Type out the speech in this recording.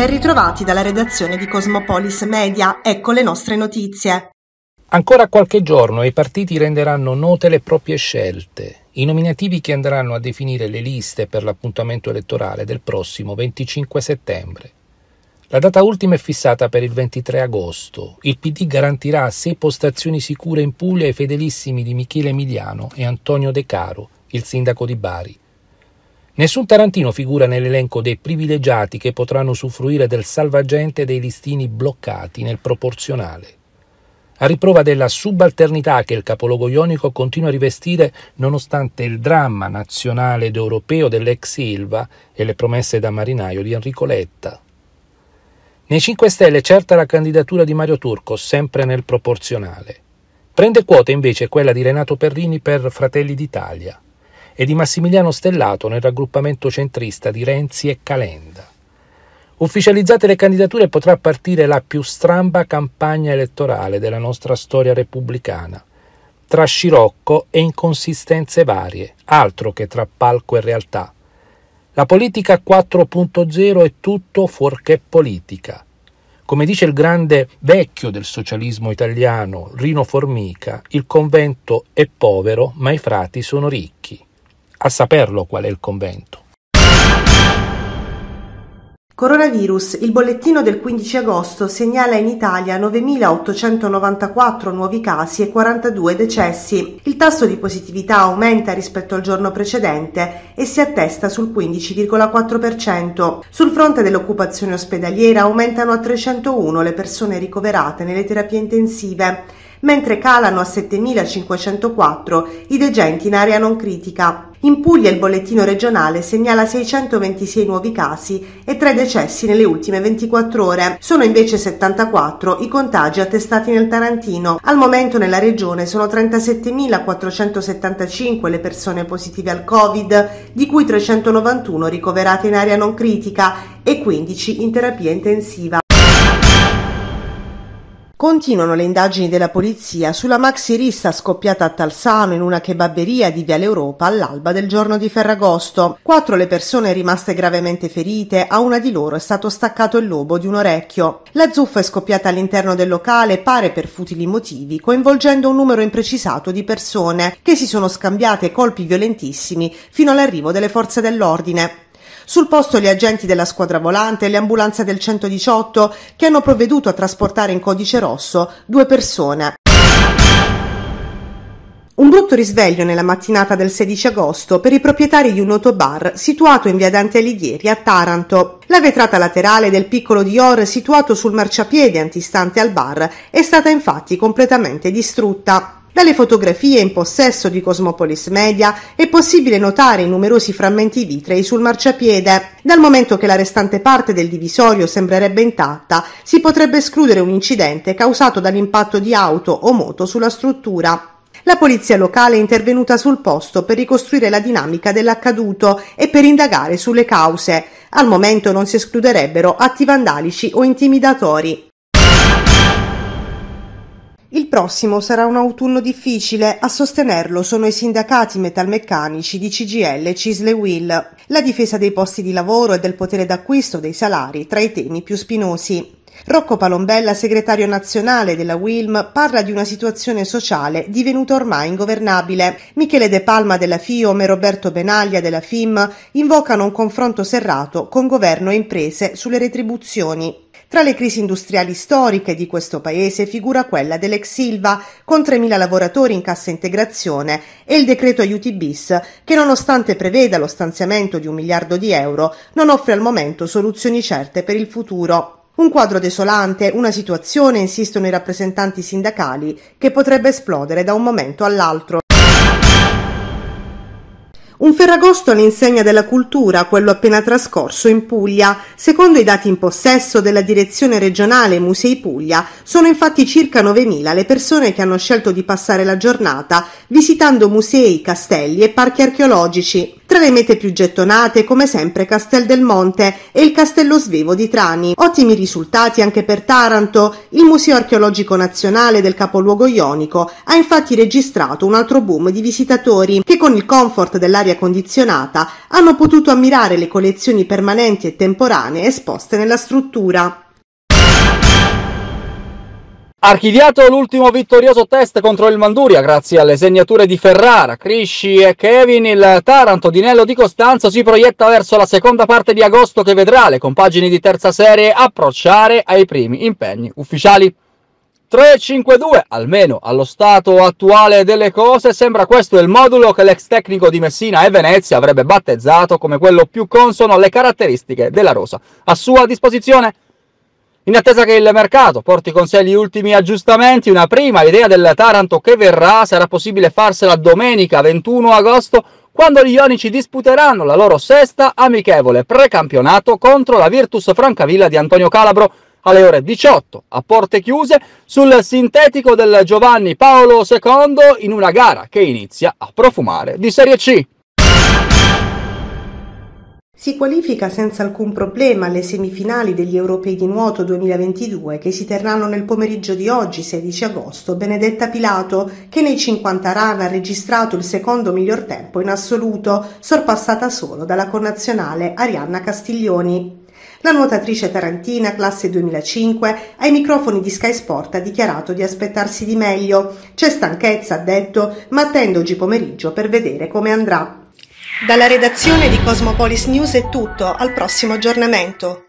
Ben ritrovati dalla redazione di Cosmopolis Media, ecco le nostre notizie. Ancora qualche giorno i partiti renderanno note le proprie scelte, i nominativi che andranno a definire le liste per l'appuntamento elettorale del prossimo 25 settembre. La data ultima è fissata per il 23 agosto. Il PD garantirà sei postazioni sicure in Puglia ai fedelissimi di Michele Emiliano e Antonio De Caro, il sindaco di Bari. Nessun tarantino figura nell'elenco dei privilegiati che potranno usufruire del salvagente dei listini bloccati nel proporzionale. A riprova della subalternità che il capoluogo ionico continua a rivestire nonostante il dramma nazionale ed europeo dell'ex Silva e le promesse da marinaio di Enrico Letta. Nei 5 Stelle certa la candidatura di Mario Turco, sempre nel proporzionale. Prende quota invece quella di Renato Perrini per Fratelli d'Italia e di Massimiliano Stellato nel raggruppamento centrista di Renzi e Calenda. Ufficializzate le candidature potrà partire la più stramba campagna elettorale della nostra storia repubblicana, tra scirocco e inconsistenze varie, altro che tra palco e realtà. La politica 4.0 è tutto fuorché politica. Come dice il grande vecchio del socialismo italiano, Rino Formica, il convento è povero, ma i frati sono ricchi a saperlo qual è il convento. Coronavirus, il bollettino del 15 agosto segnala in Italia 9.894 nuovi casi e 42 decessi. Il tasso di positività aumenta rispetto al giorno precedente e si attesta sul 15,4%. Sul fronte dell'occupazione ospedaliera aumentano a 301 le persone ricoverate nelle terapie intensive, mentre calano a 7.504 i degenti in area non critica. In Puglia il bollettino regionale segnala 626 nuovi casi e 3 decessi nelle ultime 24 ore. Sono invece 74 i contagi attestati nel Tarantino. Al momento nella regione sono 37.475 le persone positive al Covid, di cui 391 ricoverate in area non critica e 15 in terapia intensiva. Continuano le indagini della polizia sulla maxi rissa scoppiata a Talsano in una kebabberia di Viale Europa all'alba del giorno di Ferragosto. Quattro le persone rimaste gravemente ferite, a una di loro è stato staccato il lobo di un orecchio. La zuffa è scoppiata all'interno del locale, pare per futili motivi, coinvolgendo un numero imprecisato di persone che si sono scambiate colpi violentissimi fino all'arrivo delle forze dell'ordine. Sul posto gli agenti della squadra volante e le ambulanze del 118 che hanno provveduto a trasportare in codice rosso due persone. Un brutto risveglio nella mattinata del 16 agosto per i proprietari di un autobar situato in via Dante Alighieri a Taranto. La vetrata laterale del piccolo Dior situato sul marciapiede antistante al bar è stata infatti completamente distrutta. Dalle fotografie in possesso di Cosmopolis Media è possibile notare i numerosi frammenti vitrei sul marciapiede. Dal momento che la restante parte del divisorio sembrerebbe intatta, si potrebbe escludere un incidente causato dall'impatto di auto o moto sulla struttura. La polizia locale è intervenuta sul posto per ricostruire la dinamica dell'accaduto e per indagare sulle cause. Al momento non si escluderebbero atti vandalici o intimidatori prossimo sarà un autunno difficile, a sostenerlo sono i sindacati metalmeccanici di CGL Cisle Will. La difesa dei posti di lavoro e del potere d'acquisto dei salari tra i temi più spinosi. Rocco Palombella, segretario nazionale della WILM, parla di una situazione sociale divenuta ormai ingovernabile. Michele De Palma della FIOM e Roberto Benaglia della FIM invocano un confronto serrato con governo e imprese sulle retribuzioni. Tra le crisi industriali storiche di questo paese figura quella dell'ex Silva, con 3.000 lavoratori in cassa integrazione, e il decreto aiuti bis, che nonostante preveda lo stanziamento di un miliardo di euro, non offre al momento soluzioni certe per il futuro. Un quadro desolante, una situazione, insistono i rappresentanti sindacali, che potrebbe esplodere da un momento all'altro. Un Ferragosto all'insegna della cultura, quello appena trascorso in Puglia. Secondo i dati in possesso della direzione regionale Musei Puglia, sono infatti circa 9.000 le persone che hanno scelto di passare la giornata visitando musei, castelli e parchi archeologici. Tra le mete più gettonate, come sempre, Castel del Monte e il Castello Svevo di Trani. Ottimi risultati anche per Taranto. Il Museo Archeologico Nazionale del capoluogo ionico ha infatti registrato un altro boom di visitatori che con il comfort dell'aria condizionata hanno potuto ammirare le collezioni permanenti e temporanee esposte nella struttura. Archiviato l'ultimo vittorioso test contro il Manduria grazie alle segnature di Ferrara, Crisci e Kevin, il Taranto di Nello di Costanzo si proietta verso la seconda parte di agosto che vedrà le compagini di terza serie approcciare ai primi impegni ufficiali. 3-5-2, almeno allo stato attuale delle cose, sembra questo il modulo che l'ex tecnico di Messina e Venezia avrebbe battezzato come quello più consono alle caratteristiche della rosa a sua disposizione. In attesa che il mercato porti con sé gli ultimi aggiustamenti, una prima idea del Taranto che verrà sarà possibile farsela domenica 21 agosto quando gli ionici disputeranno la loro sesta amichevole precampionato contro la Virtus Francavilla di Antonio Calabro alle ore 18 a porte chiuse sul sintetico del Giovanni Paolo II in una gara che inizia a profumare di Serie C. Si qualifica senza alcun problema alle semifinali degli Europei di nuoto 2022 che si terranno nel pomeriggio di oggi, 16 agosto, Benedetta Pilato, che nei 50 run ha registrato il secondo miglior tempo in assoluto, sorpassata solo dalla connazionale Arianna Castiglioni. La nuotatrice tarantina, classe 2005, ai microfoni di Sky Sport ha dichiarato di aspettarsi di meglio. C'è stanchezza, ha detto, ma attendo oggi pomeriggio per vedere come andrà. Dalla redazione di Cosmopolis News è tutto, al prossimo aggiornamento.